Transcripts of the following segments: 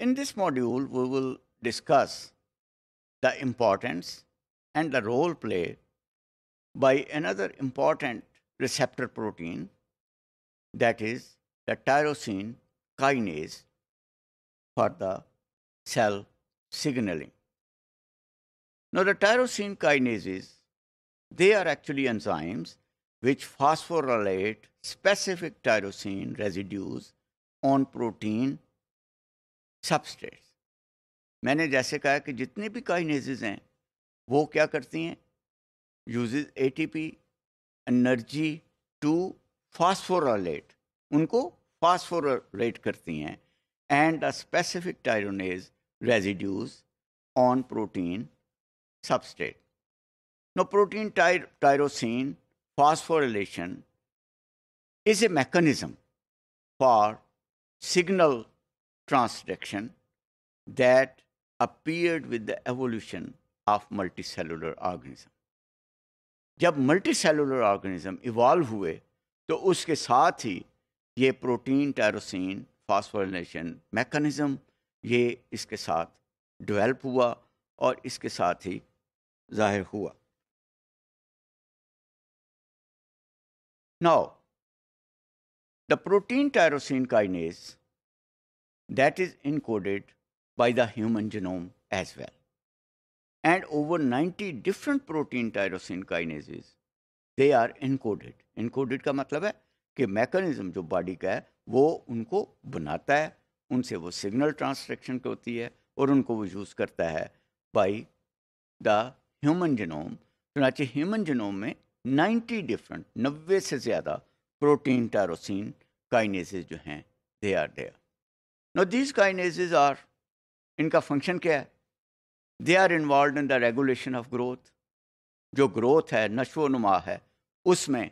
In this module, we will discuss the importance and the role played by another important receptor protein, that is the tyrosine kinase for the cell signaling. Now, the tyrosine kinases, they are actually enzymes which phosphorylate specific tyrosine residues on protein सबस्टेट्स मैंने जैसे कहा कि जितने भी काइनेजेज हैं वो क्या करती हैं uses ATP energy to phosphorylate उनको फास्फोरालेट करती हैं and a specific tyrosine residues on protein substrate no protein tyrosine tyrosine is a a for signal transduction that appeared with the evolution of multicellular organism. जब multicellular organism evolve हुए तो उसके साथ ही ये protein tyrosine phosphorylation mechanism ये इसके साथ develop हुआ और इसके साथ ही जाहिर हुआ now the protein tyrosine kinase that is encoded by the human genome as well. And over 90 different protein tyrosine kinases, they are encoded. Encoded का मतलब है कि मैकेनिज्म जो बॉडी का है वो उनको बनाता है उनसे वो सिग्नल ट्रांसडक्शन होती है और उनको वो यूज़ करता है बाई द ह्यूमन जनोम चुनाचे ह्यूमन जनोम में 90 डिफरेंट नब्बे से ज़्यादा प्रोटीन टायरोसिन काइनेसेस जो हैं they are there no these kinases are इनका फंक्शन क्या है they are involve in the regulation of growth जो ग्रोथ है नशो नुमा है उसमें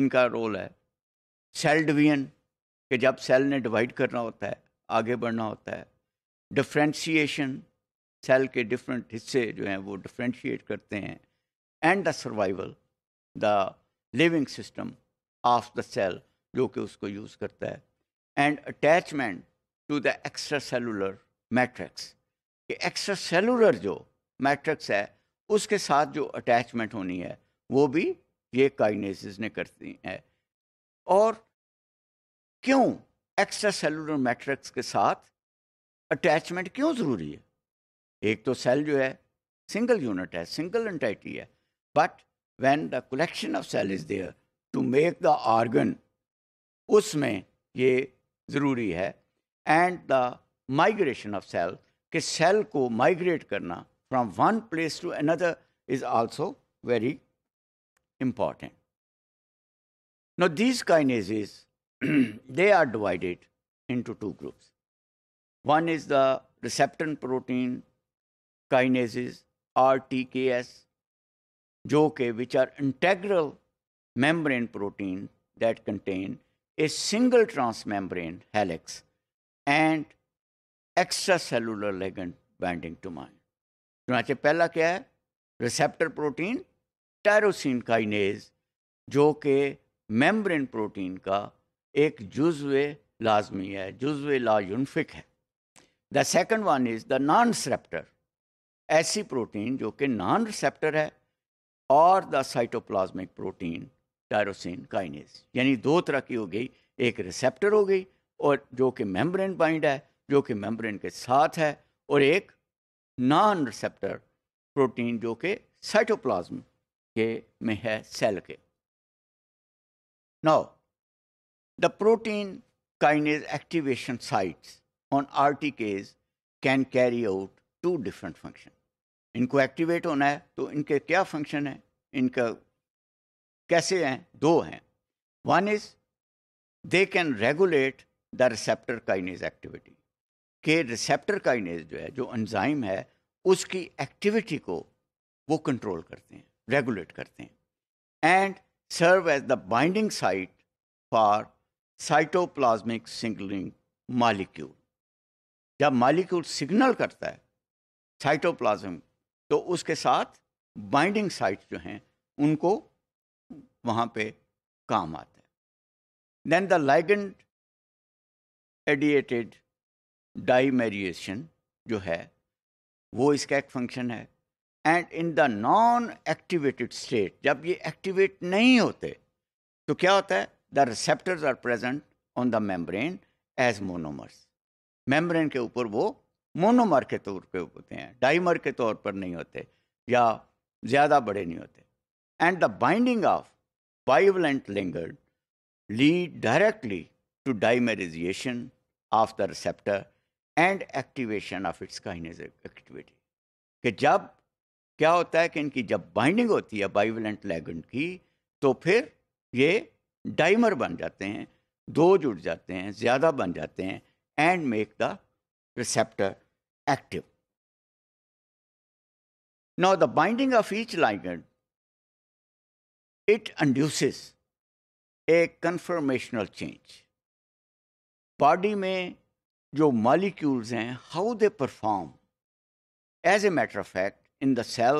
इनका रोल है सेल डिवीजन कि जब सेल ने डिवाइड करना होता है आगे बढ़ना होता है डिफ्रेंशिएशन सेल के डिफरेंट हिस्से जो हैं वो डिफ्रेंशिएट करते हैं and the survival the living system of the cell जो कि उसको यूज़ करता है and attachment to the extracellular matrix कि एक्स्ट्रा सेलुलर जो मैट्रिक्स है उसके साथ जो अटैचमेंट होनी है वो भी ये काइनेसिस ने करती है और क्यों एक्स्ट्रा सेलुलर मैट्रिक्स के साथ अटैचमेंट क्यों ज़रूरी है एक तो सेल जो है सिंगल यूनिट है सिंगल एंटाइटी है but when the collection of cell is there to make the organ उसमें ये ज़रूरी है and the migration of cell कि cell को migrate from one place to another is also very important. Now these kinases, they are divided into two groups. One is the receptor protein kinases RTKS, JOK, which are integral membrane protein that contain a single transmembrane helix and extracellular ligand binding to mine चुनाचे पहला क्या है receptor protein tyrosine kinase जो कि membrane protein का एक जुज्व लाजमी है जुजवे लायुनफिक है the second one is the non receptor ऐसी प्रोटीन जो कि नॉन रिसेप्टर है और the cytoplasmic protein tyrosine kinase यानी दो तरह की हो गई एक रिसेप्टर हो गई और जो कि मेम्ब्रेन बाइंड है जो कि मेम्ब्रेन के साथ है और एक नॉन रिसेप्टर प्रोटीन जो कि साइटोप्लाज्म के में है सेल के now the protein sites on R T Ks can carry out two different function इनको एक्टिवेट होना है तो इनके क्या फंक्शन है इनका कैसे हैं दो हैं one is they can regulate the receptor kinase activity के रिसेप्टर काइनेज जो है जो एंजाइम है उसकी एक्टिविटी को वो कंट्रोल करते हैं रेगुलेट करते हैं and serve as the binding site for cytoplasmic signaling molecule जब मालिक्यूल सिग्नल करता है साइटोप्लाज्म तो उसके साथ बाइंडिंग साइट जो हैं उनको वहाँ पे काम आता है then the ligand mediated dimerization जो है वो इसका एक फंक्शन है and in the non activated state जब ये एक्टिवेट नहीं होते तो क्या होता है the receptors are present on the membrane as monomers membrane के ऊपर वो मोनोमर के तौर पे होते हैं डाइमर के तौर पर नहीं होते या ज़्यादा बड़े नहीं होते and the binding of bivalent ligand lead directly to dimerization of the receptor and activation of its kinase activity कि जब क्या होता है कि इनकी जब बाइंडिंग होती है बाइवलेंट लेगन की तो फिर ये डाइमर बन जाते हैं दो जुड़ जाते हैं ज़्यादा बन जाते हैं and make the receptor active now the binding of each ligand it induces a conformational change body में जो मॉलिक्यूल्स हैं how they perform as a matter of fact in the cell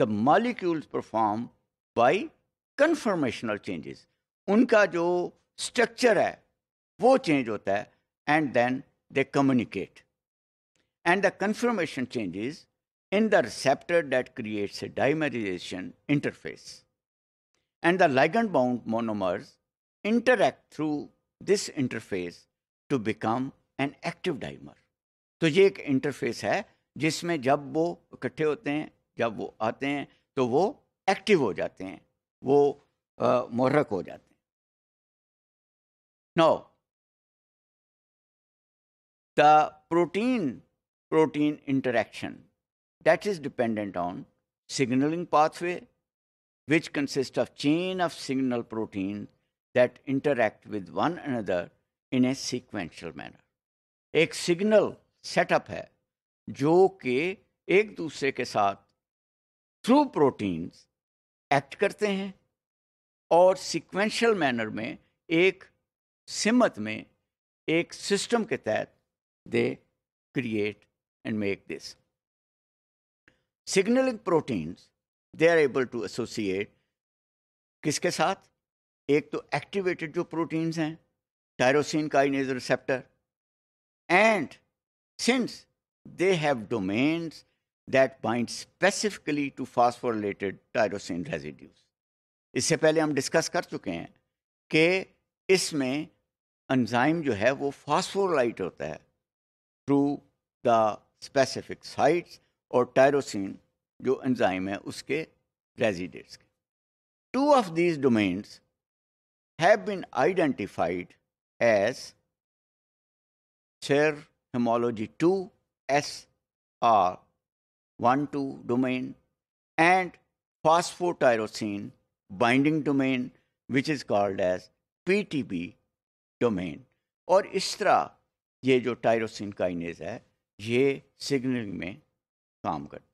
the molecules perform by conformational changes उनका जो structure है वो change होता है and then they communicate and the conformation changes in the receptor that creates a dimerization interface. And the ligand bound monomers interact through this interface to become an active dimer तो ये एक interface है जिसमें जब वो इकट्ठे होते हैं जब वो आते हैं तो वो एक्टिव हो जाते हैं वो मोहरक हो जाते हैं now the protein protein interaction that is dependent on signaling pathway which consist of chain of signal protein that interact with one another in a sequential manner एक सिग्नल सेटअप है जो कि एक दूसरे के साथ थ्रू प्रोटीन्स एक्ट करते हैं और सीक्वेंशियल मैनर में एक सिमत में एक सिस्टम के तहत they create and make this signaling proteins they are able to associate किसके साथ एक तो एक्टिवेटेड जो प्रोटीन्स हैं tyrosine kinase receptor. And since they have domains that bind specifically to phosphorylated tyrosine residues. इससे पहले हम डिस्कस कर चुके हैं कि इसमें एंजाइम जो है वो फॉस्फोलाइट होता है थ्रू द स्पेसिफिक साइट्स और टायरोसिन जो एंजाइम है उसके रेजिडेट्स के two of these domains have been identified as chair homology 2 s r 1 2 domain and phosphotyrosine binding domain which is called as PTB domain. और इस तरह ये जो टायरोसिन काइनेज है ये सिग्नलिंग में काम करता है